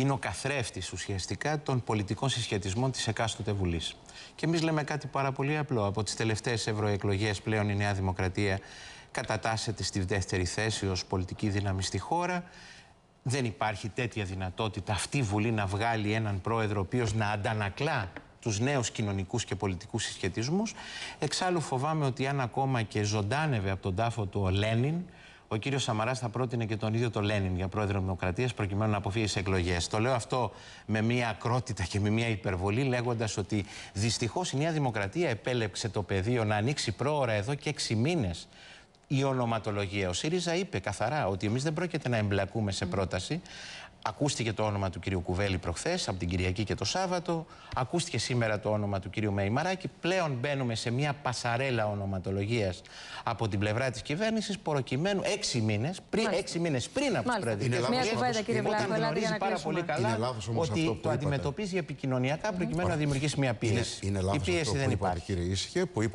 είναι ο καθρέφτης ουσιαστικά των πολιτικών συσχετισμών της εκάστοτε Βουλής. Και εμείς λέμε κάτι πάρα πολύ απλό. Από τις τελευταίες ευρωεκλογές πλέον η Νέα Δημοκρατία κατατάσσεται στη δεύτερη θέση ως πολιτική δύναμη στη χώρα. Δεν υπάρχει τέτοια δυνατότητα αυτή η Βουλή να βγάλει έναν πρόεδρο ο να αντανακλά τους νέους κοινωνικούς και πολιτικούς συσχετισμούς. Εξάλλου φοβάμαι ότι αν ακόμα και ζωντάνευε από τον τάφο του ο Λένιν, ο κύριος Σαμαράς θα πρότεινε και τον ίδιο τον Λένιν για πρόεδρο Δημοκρατίας προκειμένου να αποφύγει τις εκλογές. Το λέω αυτό με μια ακρότητα και με μια υπερβολή, λέγοντας ότι δυστυχώς η Νέα Δημοκρατία επέλεξε το πεδίο να ανοίξει πρόωρα εδώ και έξι μήνες η ονοματολογία. Ο ΣΥΡΙΖΑ είπε καθαρά ότι εμείς δεν πρόκειται να εμπλακούμε σε πρόταση. Ακούστηκε το όνομα του κυρίου Κουβέλη προχθές, από την Κυριακή και το Σάββατο. Ακούστηκε σήμερα το όνομα του κυρίου Μεϊμαράκη. Πλέον μπαίνουμε σε μια πασαρέλα ονοματολογίας από την πλευρά της κυβέρνησης, προκειμένου έξι μήνες πριν, έξι μήνες πριν από τις προεδρικέ γνωρίζει πάρα πολύ καλά ότι το αντιμετωπίζει επικοινωνιακά προκειμένου να δημιουργήσει μια πίεση. Η πίεση δεν υπάρχει. Κύριε